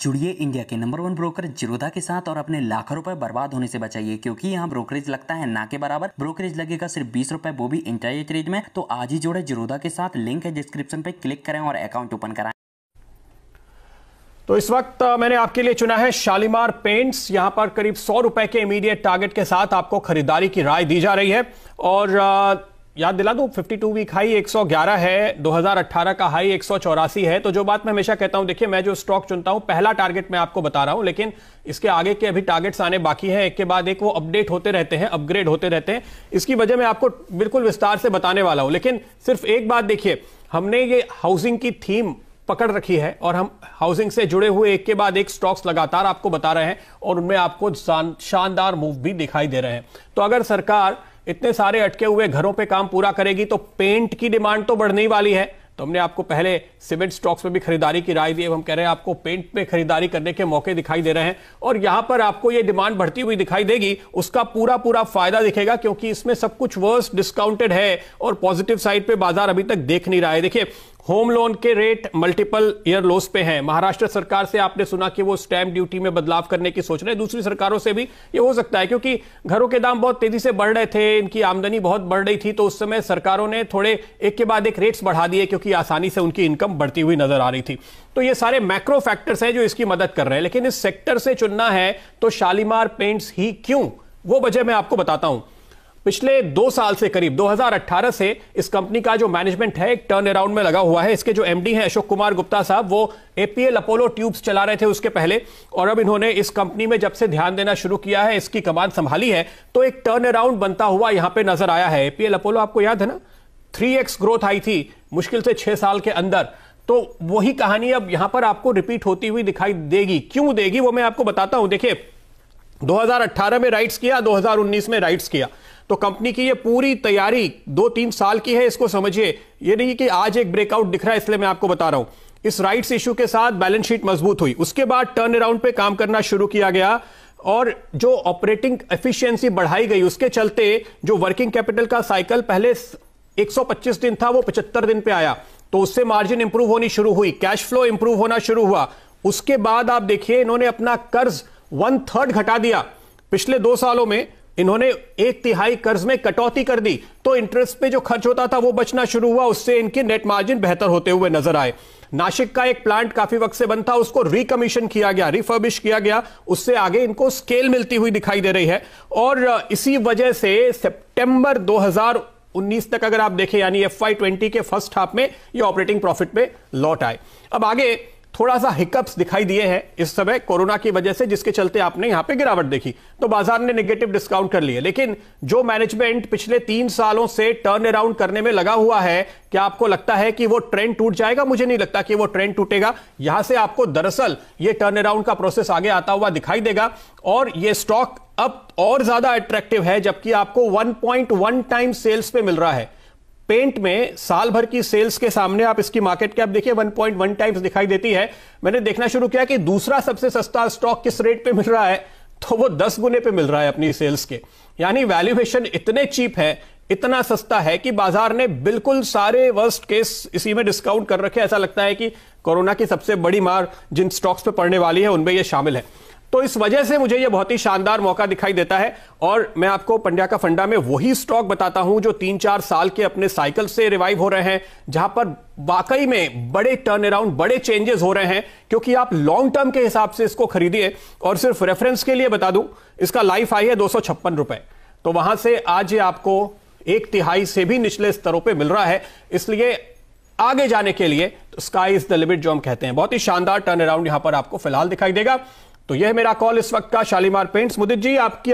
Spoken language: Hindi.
जुड़िए इंडिया के नंबर वन ब्रोकर जिरोधा के साथ और अपने लाखों रुपए बर्बाद होने से बचाइए क्योंकि यहाँ ब्रोकरेज लगता है ना के बराबर ब्रोकरेज लगेगा सिर्फ बीस रुपए वो भी इंटरनेट रेज में तो आज ही जुड़े जिरोधा के साथ लिंक है डिस्क्रिप्शन पे क्लिक करें और अकाउंट ओपन कराए तो इस वक्त मैंने आपके लिए चुना है शालीमार पेंट्स यहां पर करीब सौ रुपए के इमीडिएट टारगेट के साथ आपको खरीदारी की राय दी जा रही है और याद दिला दो 52 वीक हाई 111 है 2018 का हाई एक है तो जो बात मैं हमेशा कहता हूं देखिए मैं जो स्टॉक चुनता हूं पहला टारगेट मैं आपको बता रहा हूं लेकिन इसके आगे के अभी टारगेट्स आने बाकी हैं एक के बाद एक वो अपडेट होते रहते हैं अपग्रेड होते रहते हैं इसकी वजह मैं आपको बिल्कुल विस्तार से बताने वाला हूं लेकिन सिर्फ एक बात देखिए हमने ये हाउसिंग की थीम पकड़ रखी है और हम हाउसिंग से जुड़े हुए एक के बाद एक स्टॉक्स लगातार आपको बता रहे हैं और उनमें आपको शानदार मूव भी दिखाई दे रहे हैं तो अगर सरकार इतने सारे अटके हुए घरों पे काम पूरा करेगी तो पेंट की डिमांड तो बढ़ने ही वाली है तो हमने आपको पहले सीमेंट स्टॉक्स में भी खरीदारी की राय दी हम कह रहे हैं आपको पेंट में खरीदारी करने के मौके दिखाई दे रहे हैं और यहां पर आपको ये डिमांड बढ़ती हुई दिखाई देगी उसका पूरा पूरा फायदा दिखेगा क्योंकि इसमें सब कुछ वर्स डिस्काउंटेड है और पॉजिटिव साइड पे बाजार अभी तक देख नहीं रहा है देखिए होम लोन के रेट मल्टीपल ईयर लोस पे हैं महाराष्ट्र सरकार से आपने सुना कि वो स्टैम्प ड्यूटी में बदलाव करने की सोच रहे हैं दूसरी सरकारों से भी ये हो सकता है क्योंकि घरों के दाम बहुत तेजी से बढ़ रहे थे इनकी आमदनी बहुत बढ़ रही थी तो उस समय सरकारों ने थोड़े एक के बाद एक रेट्स बढ़ा दिए क्योंकि आसानी से उनकी इनकम बढ़ती हुई नजर आ रही थी तो ये सारे मैक्रो फैक्टर्स हैं जो इसकी मदद कर रहे हैं लेकिन इस सेक्टर से चुनना है तो शालीमार पेंट्स ही क्यों वो वजह मैं आपको बताता हूं पिछले दो साल से करीब 2018 से इस कंपनी का जो मैनेजमेंट है एक टर्न अराउंड में लगा हुआ है इसके जो एमडी हैं अशोक कुमार गुप्ता साहब वो एपीएल अपोलो ट्यूब्स चला रहे थे उसके पहले और अब इन्होंने इस कंपनी में जब से ध्यान देना शुरू किया है इसकी कमान संभाली है तो एक टर्न अराउंड बनता हुआ यहां पर नजर आया है एपीएल अपोलो आपको याद है ना थ्री ग्रोथ आई थी मुश्किल से छह साल के अंदर तो वही कहानी अब यहां पर आपको रिपीट होती हुई दिखाई देगी क्यों देगी वो मैं आपको बताता हूं देखिए 2018 में राइट्स किया 2019 में राइट्स किया तो कंपनी की ये पूरी तैयारी दो तीन साल की है इसको समझिए ये नहीं कि आज एक ब्रेकआउट दिख रहा है इसलिए मैं आपको बता रहा हूं इस राइट्स इश्यू के साथ बैलेंस शीट मजबूत हुई उसके बाद टर्न अराउंड पे काम करना शुरू किया गया और जो ऑपरेटिंग एफिशिएंसी बढ़ाई गई उसके चलते जो वर्किंग कैपिटल का साइकिल पहले 125 दिन था वो 75 दिन पे आया तो उससे मार्जिन इंप्रूव होनी शुरू हुई कैश फ्लो इंप्रूव होना शुरू हुआ उसके बाद आप देखिए इन्होंने अपना कर्ज वन थर्ड घटा दिया पिछले दो सालों में इन्होंने एक तिहाई कर्ज में कटौती कर दी तो इंटरेस्ट पे जो खर्च होता था वो बचना शुरू हुआ उससे इनके नेट मार्जिन बेहतर होते हुए नजर आए नाशिक का एक प्लांट काफी वक्त से बंद था उसको रिकमीशन किया गया रिफर्बिश किया गया उससे आगे इनको स्केल मिलती हुई दिखाई दे रही है और इसी वजह से सितंबर 2019 तक अगर आप देखें यानी एफ के फर्स्ट हाफ में ये ऑपरेटिंग प्रॉफिट में लौट आए अब आगे थोड़ा सा हिकअप्स दिखाई दिए हैं इस समय कोरोना की वजह से जिसके चलते आपने यहां पे गिरावट देखी तो बाजार ने नेगेटिव डिस्काउंट कर लिया लेकिन जो मैनेजमेंट पिछले तीन सालों से टर्न अराउंड करने में लगा हुआ है क्या आपको लगता है कि वो ट्रेंड टूट जाएगा मुझे नहीं लगता कि वो ट्रेंड टूटेगा यहां से आपको दरअसल ये टर्न अराउंड का प्रोसेस आगे आता हुआ दिखाई देगा और ये स्टॉक अब और ज्यादा अट्रैक्टिव है जबकि आपको वन टाइम सेल्स पे मिल रहा है पेंट में साल भर की सेल्स के सामने आप इसकी मार्केट कैप देखिए 1.1 टाइम्स दिखाई देती है मैंने देखना शुरू किया कि दूसरा सबसे सस्ता स्टॉक किस रेट पे मिल रहा है तो वो दस गुने पे मिल रहा है अपनी सेल्स के यानी वैल्यूएशन इतने चीप है इतना सस्ता है कि बाजार ने बिल्कुल सारे वर्स्ट केस इसी में डिस्काउंट कर रखे ऐसा लगता है कि कोरोना की सबसे बड़ी मार जिन स्टॉक्स पे पड़ने वाली है उनमें यह शामिल है तो इस वजह से मुझे यह बहुत ही शानदार मौका दिखाई देता है और मैं आपको पंड्या का फंडा में वही स्टॉक बताता हूं जो तीन चार साल के अपने साइकिल से रिवाइव हो रहे हैं जहां पर वाकई में बड़े टर्न अराउंड बड़े चेंजेस हो रहे हैं क्योंकि आप लॉन्ग टर्म के हिसाब से इसको खरीदिए और सिर्फ रेफरेंस के लिए बता दूं इसका लाइफ आई है दो रुपए तो वहां से आज ये आपको एक तिहाई से भी निचले स्तरों पर मिल रहा है इसलिए आगे जाने के लिए तो स्काई इज द लिमिट जो हम कहते हैं बहुत ही शानदार टर्न अराउंड यहां पर आपको फिलहाल दिखाई देगा तो यह मेरा कॉल इस वक्त का शालीमार पेंट्स मुदित जी आपकी